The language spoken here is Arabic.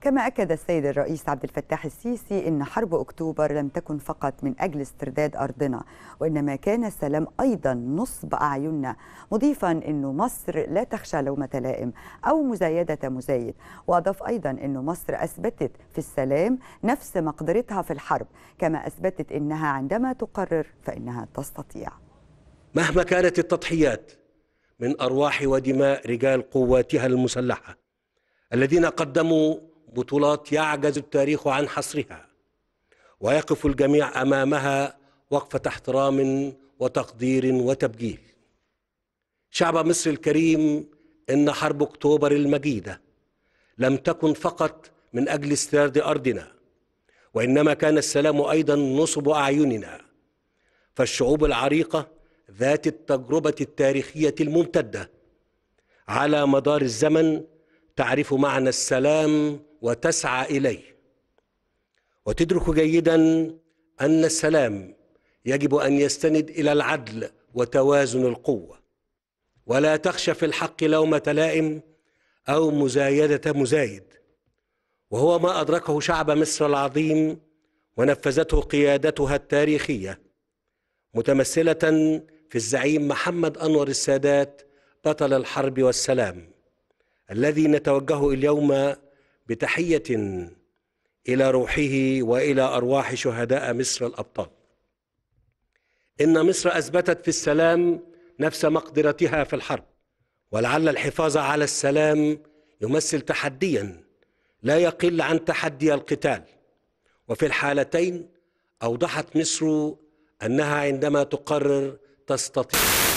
كما أكد السيد الرئيس عبد الفتاح السيسي أن حرب أكتوبر لم تكن فقط من أجل استرداد أرضنا وإنما كان السلام أيضا نصب أعيننا مضيفا أن مصر لا تخشى لومة لائم أو مزايدة مزايد وأضاف أيضا أن مصر أثبتت في السلام نفس مقدرتها في الحرب كما أثبتت أنها عندما تقرر فإنها تستطيع مهما كانت التضحيات من أرواح ودماء رجال قواتها المسلحة الذين قدموا بطولات يعجز التاريخ عن حصرها ويقف الجميع امامها وقفه احترام وتقدير وتبجيل شعب مصر الكريم ان حرب اكتوبر المجيده لم تكن فقط من اجل استرداد ارضنا وانما كان السلام ايضا نصب اعيننا فالشعوب العريقه ذات التجربه التاريخيه الممتده على مدار الزمن تعرف معنى السلام وتسعى اليه وتدرك جيدا ان السلام يجب ان يستند الى العدل وتوازن القوه ولا تخشى في الحق لومه لائم او مزايده مزايد وهو ما ادركه شعب مصر العظيم ونفذته قيادتها التاريخيه متمثله في الزعيم محمد انور السادات بطل الحرب والسلام الذي نتوجه اليوم بتحيه الى روحه والى ارواح شهداء مصر الابطال ان مصر اثبتت في السلام نفس مقدرتها في الحرب ولعل الحفاظ على السلام يمثل تحديا لا يقل عن تحدي القتال وفي الحالتين اوضحت مصر انها عندما تقرر تستطيع